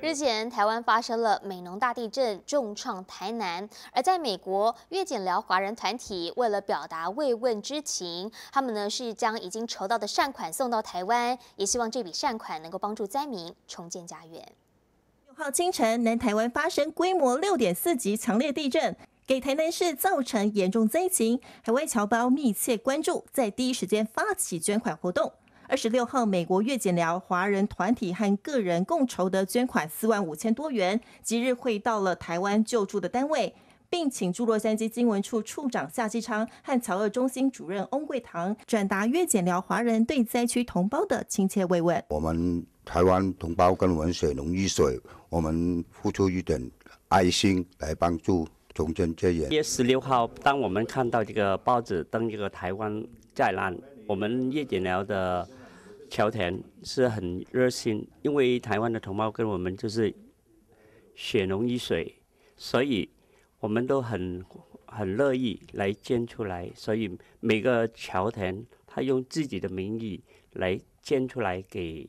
日前，台湾发生了美浓大地震，重创台南。而在美国，越检寮华人团体为了表达慰问之情，他们呢是将已经筹到的善款送到台湾，也希望这笔善款能够帮助灾民重建家园。六号清晨，南台湾发生规模六点四级强烈地震，给台南市造成严重灾情。海外侨胞密切关注，在第一时间发起捐款活动。二十六号，美国月检疗华人团体和个人共筹的捐款四万五千多元，即日汇到了台湾救助的单位，并请驻洛杉矶新闻处处长夏继昌和侨务中心主任翁桂堂转达月检疗华人对灾区同胞的亲切慰问。我们台湾同胞跟文水龙一水，我们付出一点爱心来帮助重建家园。月十六号，当我们看到这个报纸登这个台湾灾难，我们越检疗的。侨田是很热心，因为台湾的同胞跟我们就是血浓于水，所以我们都很很乐意来捐出来，所以每个侨田他用自己的名义来捐出来给。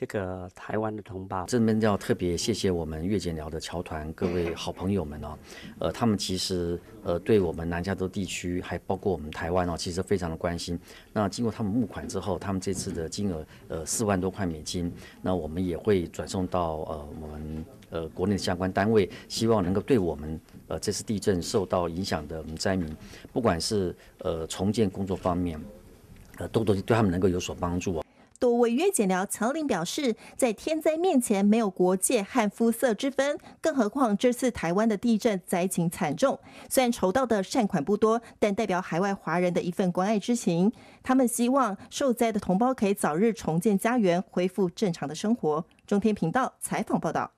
这个台湾的同胞，这边要特别谢谢我们月柬聊的侨团各位好朋友们哦，呃，他们其实呃对我们南加州地区，还包括我们台湾哦，其实非常的关心。那经过他们募款之后，他们这次的金额呃四万多块美金，那我们也会转送到呃我们呃国内的相关单位，希望能够对我们呃这次地震受到影响的我们灾民，不管是呃重建工作方面，呃，都都对他们能够有所帮助哦。多位约解疗侨领表示，在天灾面前没有国界和肤色之分，更何况这次台湾的地震灾情惨重。虽然筹到的善款不多，但代表海外华人的一份关爱之情。他们希望受灾的同胞可以早日重建家园，恢复正常的生活。中天频道采访报道。